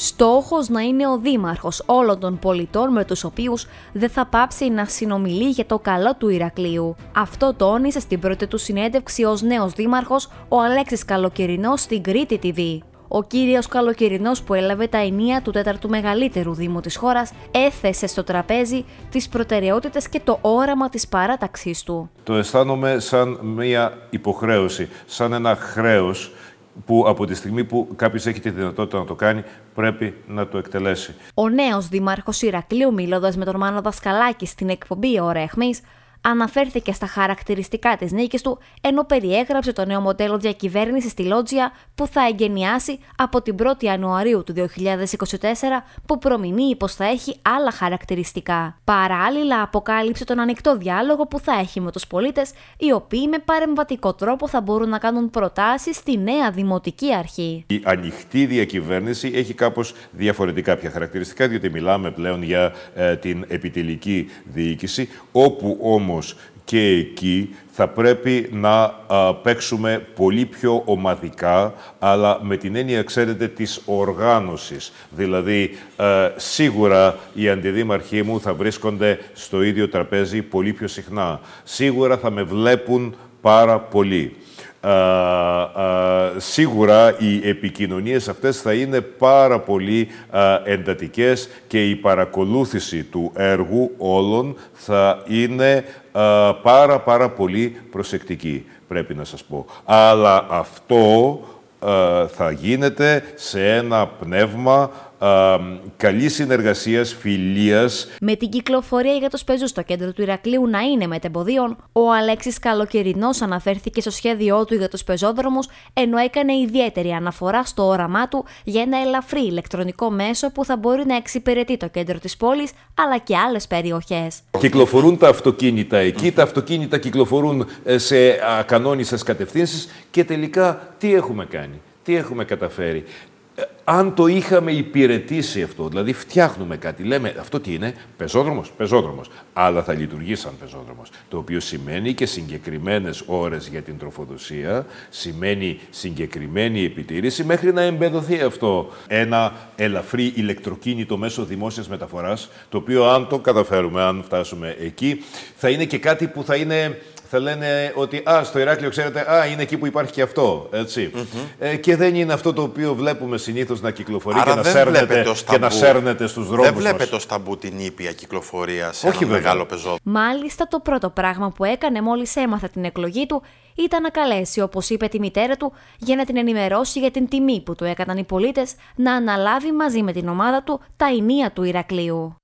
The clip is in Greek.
στόχος να είναι ο δήμαρχος όλων των πολιτών με τους οποίους δεν θα πάψει να συνομιλεί για το καλό του Ηρακλείου. Αυτό τόνισε στην πρώτη του συνέντευξη ως νέος δήμαρχος ο Αλέξης Καλοκαιρινός στην Κρήτη TV. Ο κύριος Καλοκαιρινός που έλαβε τα ενία του τέταρτου μεγαλύτερου Δήμου της χώρας έθεσε στο τραπέζι τις προτεραιότητες και το όραμα της παράταξής του. Το αισθάνομαι σαν μια υποχρέωση, σαν ένα χρέος που από τη στιγμή που κάποιος έχει τη δυνατότητα να το κάνει, πρέπει να το εκτελέσει. Ο νέος Δημάρχο Ηρακλείου, μιλώντας με τον Μάνο Δασκαλάκη στην εκπομπή «Ωραία αναφέρθηκε στα χαρακτηριστικά της νίκης του, ενώ περιέγραψε το νέο μοντέλο διακυβέρνησης στη Λότζια που θα εγκαινιάσει από την 1η Ιανουαρίου του 2024, που προμηνύει πως θα έχει άλλα χαρακτηριστικά. Παράλληλα, αποκάλυψε τον ανοιχτό διάλογο που θα έχει με τους πολίτες, οι οποίοι με παρεμβατικό τρόπο θα μπορούν να κάνουν προτάσεις στη νέα Δημοτική Αρχή. Η ανοιχτή διακυβέρνηση έχει κάπως διαφορετικά πια χαρακτηριστικά, διότι μιλάμε πλέον για ε, την επιτελική διοίκηση, όπου όμως όμως και εκεί θα πρέπει να α, παίξουμε πολύ πιο ομαδικά, αλλά με την έννοια, ξέρετε, της οργάνωσης. Δηλαδή, σίγουρα οι αντιδήμαρχοί μου θα βρίσκονται στο ίδιο τραπέζι πολύ πιο συχνά. Σίγουρα θα με βλέπουν πάρα πολύ σίγουρα οι επικοινωνίες αυτές θα είναι πάρα πολύ εντατικές και η παρακολούθηση του έργου όλων θα είναι πάρα πάρα πολύ προσεκτική, πρέπει να σας πω. Αλλά αυτό θα γίνεται σε ένα πνεύμα καλής συνεργασίας, φιλίας. Με την κυκλοφορία για του πεζούς στο κέντρο του Ηρακλείου να είναι μετεμποδίων, ο Αλέξης Καλοκαιρινός αναφέρθηκε στο σχέδιό του για τους πεζόδρομους, ενώ έκανε ιδιαίτερη αναφορά στο όραμά του για ένα ελαφρύ ηλεκτρονικό μέσο που θα μπορεί να εξυπηρετεί το κέντρο της πόλης αλλά και άλλες περιοχές. Κυκλοφορούν τα αυτοκίνητα εκεί, τα αυτοκίνητα κυκλοφορούν ε, σε ακανόνιστε κατευθύνσεις και τελικά τι έχουμε κάνει. Τι έχουμε καταφέρει. Ε, αν το είχαμε υπηρετήσει αυτό, δηλαδή φτιάχνουμε κάτι, λέμε αυτό τι είναι, πεζόδρομος, πεζόδρομος. Αλλά θα λειτουργεί σαν πεζόδρομος. Το οποίο σημαίνει και συγκεκριμένες ώρες για την τροφοδοσία, σημαίνει συγκεκριμένη επιτήρηση μέχρι να εμπεδοθεί αυτό. Ένα ελαφρύ ηλεκτροκίνητο μέσο δημόσιας μεταφοράς, το οποίο αν το καταφέρουμε, αν φτάσουμε εκεί, θα είναι και κάτι που θα είναι θα λένε ότι α, στο Ηράκλειο, ξέρετε, α, είναι εκεί που υπάρχει και αυτό. Ε, και δεν είναι αυτό το οποίο βλέπουμε συνήθως να κυκλοφορεί Άρα και, να σέρνεται, στους δρόμους. Δεν βλέπετε ως ταμπού την ήπια κυκλοφορία σε ένα μεγάλο πεζό. Μάλιστα, το πρώτο πράγμα που έκανε μόλις έμαθε την εκλογή του ήταν να καλέσει, όπως είπε τη μητέρα του, για να την ενημερώσει για την τιμή που του έκαναν οι πολίτες να αναλάβει μαζί με την ομάδα του τα ενία του Ηρακλείου.